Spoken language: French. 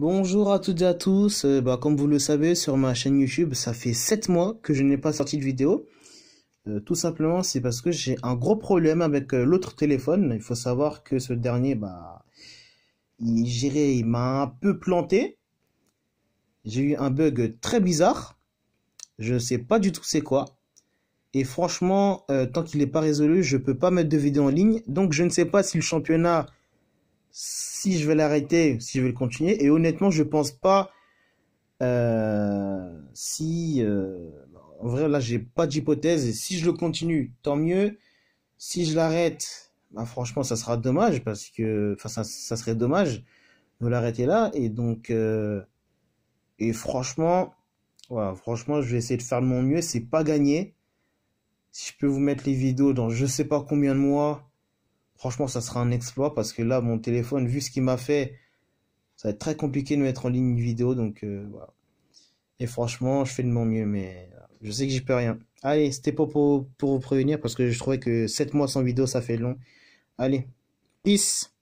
Bonjour à toutes et à tous, euh, bah, comme vous le savez sur ma chaîne YouTube ça fait 7 mois que je n'ai pas sorti de vidéo. Euh, tout simplement c'est parce que j'ai un gros problème avec euh, l'autre téléphone. Il faut savoir que ce dernier bah il, il m'a un peu planté. J'ai eu un bug très bizarre. Je ne sais pas du tout c'est quoi. Et franchement, tant qu'il n'est pas résolu, je ne peux pas mettre de vidéo en ligne. Donc je ne sais pas si le championnat si je vais l'arrêter, si je vais le continuer. Et honnêtement, je pense pas euh, si. Euh, en vrai, là, j'ai pas d'hypothèse. Et si je le continue, tant mieux. Si je l'arrête, bah, franchement, ça sera dommage parce que, enfin, ça, serait dommage de l'arrêter là. Et donc, euh, et franchement, voilà, franchement, je vais essayer de faire de mon mieux. C'est pas gagné. Si je peux vous mettre les vidéos dans je sais pas combien de mois, Franchement, ça sera un exploit parce que là, mon téléphone, vu ce qu'il m'a fait, ça va être très compliqué de mettre en ligne une vidéo. Donc, euh, voilà. Et franchement, je fais de mon mieux, mais euh, je sais que j'y peux rien. Allez, c'était pas pour, pour vous prévenir parce que je trouvais que 7 mois sans vidéo, ça fait long. Allez, peace!